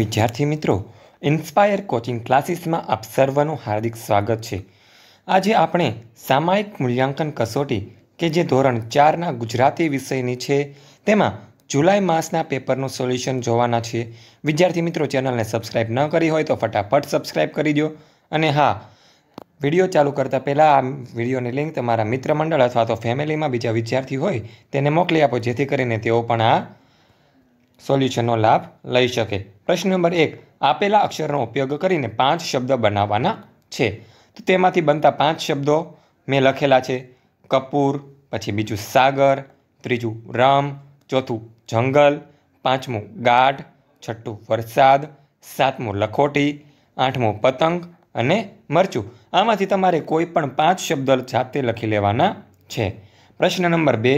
વિદ્યાર્થી મિત્રો inspire coaching ક્લાસીસમાં આપ સર્વનું હાર્દિક સ્વાગત છે આજે આપણે સામાયિક મૂલ્યાંકન કસોટી કે જે ધોરણ ચારના ગુજરાતી વિષયની છે તેમાં જુલાઈ માસના પેપરનું સોલ્યુશન જોવાના છે વિદ્યાર્થી મિત્રો ચેનલને સબસ્ક્રાઇબ ન કરી હોય તો ફટાફટ સબસ્ક્રાઇબ કરી દો અને હા વિડીયો ચાલુ કરતાં પહેલાં આ વિડીયોની લિંક તમારા મિત્ર મંડળ અથવા તો ફેમિલીમાં બીજા વિદ્યાર્થી હોય તેને મોકલી આપો જેથી કરીને તેઓ પણ આ સોલ્યુશનનો લાભ લઈ શકે પ્રશ્ન નંબર એક આપેલા અક્ષરનો ઉપયોગ કરીને પાંચ શબ્દ બનાવવાના છે તો તેમાંથી બનતા પાંચ શબ્દો મેં લખેલા છે કપૂર પછી બીજું સાગર ત્રીજું રમ ચોથું જંગલ પાંચમું ગાઢ છઠ્ઠું વરસાદ સાતમું લખોટી આઠમું પતંગ અને મરચું આમાંથી તમારે કોઈ પણ પાંચ શબ્દ જાતે લખી લેવાના છે પ્રશ્ન નંબર બે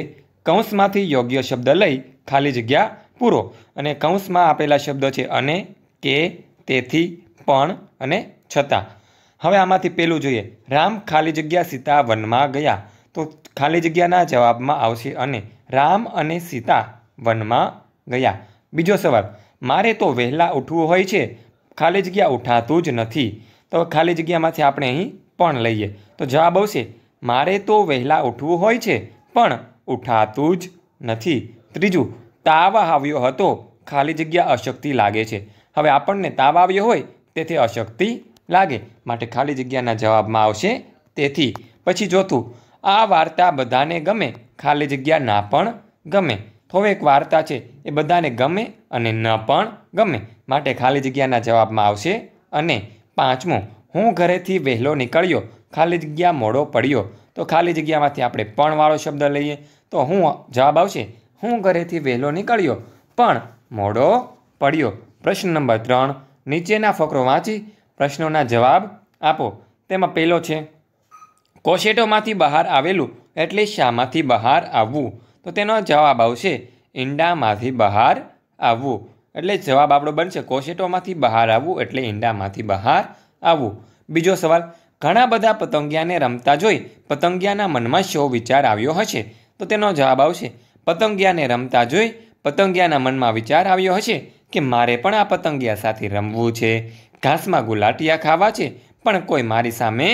કૌંસમાંથી યોગ્ય શબ્દ લઈ ખાલી જગ્યા પૂરો અને કૌંસમાં આપેલા શબ્દ છે અને કે તેથી પણ અને છતાં હવે આમાંથી પહેલું જોઈએ રામ ખાલી જગ્યા સીતા વનમાં ગયા તો ખાલી જગ્યાના જવાબમાં આવશે અને રામ અને સીતા વનમાં ગયા બીજો સવાલ મારે તો વહેલા ઉઠવું હોય છે ખાલી જગ્યા ઉઠાતું જ નથી તો ખાલી જગ્યામાંથી આપણે અહીં પણ લઈએ તો જવાબ આવશે મારે તો વહેલા ઉઠવું હોય છે પણ ઉઠાતું જ નથી ત્રીજું તાવ આવ્યો હતો ખાલી જગ્યા અશક્તિ લાગે છે હવે આપણને તાવ આવ્યો હોય તેથી અશક્તિ લાગે માટે ખાલી જગ્યાના જવાબમાં આવશે તેથી પછી ચોથું આ વાર્તા બધાને ગમે ખાલી જગ્યા ના પણ ગમે હવે એક વાર્તા છે એ બધાને ગમે અને ન પણ ગમે માટે ખાલી જગ્યાના જવાબમાં આવશે અને પાંચમું હું ઘરેથી વહેલો નીકળ્યો ખાલી જગ્યા મોડો પડ્યો તો ખાલી જગ્યામાંથી આપણે પણવાળો શબ્દ લઈએ તો હું જવાબ આવશે હું ઘરેથી વહેલો નીકળ્યો પણ મોડો પડ્યો પ્રશ્ન નંબર ત્રણ નીચેના ફકરો વાંચી પ્રશ્નોના જવાબ આપો તેમાં પહેલો છે કોશેટોમાંથી બહાર આવેલું એટલે શામાંથી બહાર આવવું તો તેનો જવાબ આવશે ઈંડામાંથી બહાર આવવું એટલે જવાબ આપણો બનશે કોશેટોમાંથી બહાર આવવું એટલે ઈંડામાંથી બહાર આવવું બીજો સવાલ ઘણા બધા પતંગિયાને રમતા જોઈ પતંગિયાના મનમાં શો વિચાર આવ્યો હશે તો તેનો જવાબ આવશે પતંગિયાને રમતા જોઈ પતંગિયાના મનમાં વિચાર આવ્યો હશે કે મારે પણ આ પતંગિયા સાથે રમવું છે ઘાસમાં ગુલાટિયા ખાવા છે પણ કોઈ મારી સામે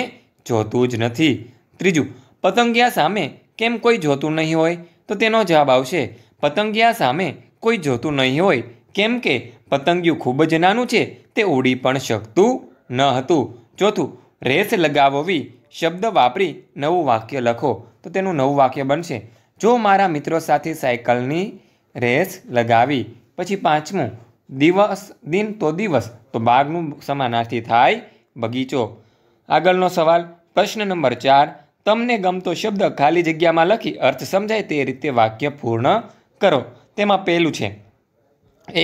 જોતું જ નથી ત્રીજું પતંગિયા સામે કેમ કોઈ જોતું નહીં હોય તો તેનો જવાબ આવશે પતંગિયા સામે કોઈ જોતું નહીં હોય કેમ કે પતંગિયું ખૂબ જ નાનું છે તે ઉડી પણ શકતું ન હતું ચોથું રેસ લગાવવી શબ્દ વાપરી નવું વાક્ય લખો તો તેનું નવું વાક્ય બનશે જો મારા મિત્રો સાથે સાયકલની રેસ લગાવી પછી પાંચમું દિવસ દિન તો દિવસ તો બાગનું સમાનાર્થી થાય બગીચો આગળનો સવાલ પ્રશ્ન નંબર ચાર તમને ગમતો શબ્દ ખાલી જગ્યામાં લખી અર્થ સમજાય તે રીતે વાક્ય પૂર્ણ કરો તેમાં પહેલું છે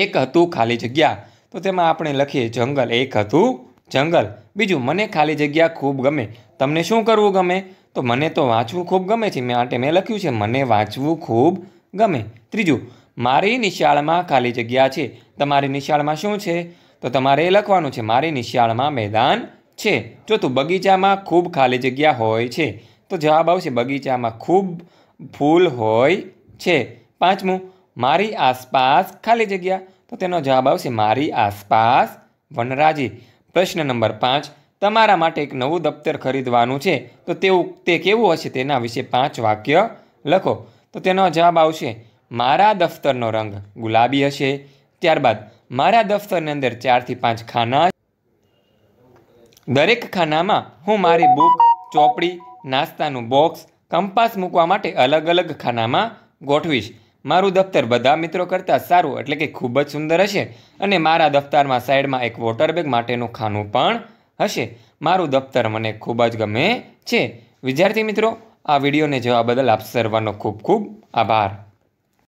એક હતું ખાલી જગ્યા તો તેમાં આપણે લખીએ જંગલ એક હતું જંગલ બીજું મને ખાલી જગ્યા ખૂબ ગમે તમને શું કરવું ગમે તો મને તો વાંચવું ખૂબ ગમે છે મેં આ મેં લખ્યું છે મને વાંચવું ખૂબ ગમે ત્રીજું મારી નિશાળમાં ખાલી જગ્યા છે તમારી નિશાળમાં શું છે તો તમારે એ લખવાનું છે મારી નિશાળમાં મેદાન છે ચોથું બગીચામાં ખૂબ ખાલી જગ્યા હોય છે તો જવાબ આવશે બગીચામાં ખૂબ ફૂલ હોય છે પાંચમું મારી આસપાસ ખાલી જગ્યા તો તેનો જવાબ આવશે મારી આસપાસ વનરાજી પ્રશ્ન નંબર પાંચ તમારા માટે એક નવું દફતર ખરીદવાનું છે તો તેવું તે કેવું હશે તેના વિશે પાંચ વાક્ય લખો તો તેનો જવાબ આવશે મારા દફતરનો રંગ ગુલાબી હશે ત્યારબાદ મારા દફતરની અંદર ચારથી પાંચ ખાના દરેક ખાનામાં હું મારી બુક ચોપડી નાસ્તાનું બોક્સ કંપાસ મૂકવા માટે અલગ અલગ ખાનામાં ગોઠવીશ મારું દફતર બધા મિત્રો કરતાં સારું એટલે કે ખૂબ જ સુંદર હશે અને મારા દફતરમાં સાઈડમાં એક વોટર બેગ માટેનું ખાનું પણ હશે મારું દફતર મને ખૂબ જ ગમે છે વિદ્યાર્થી મિત્રો આ વિડીયોને જોવા બદલ આપ સર્વનો ખૂબ ખૂબ આભાર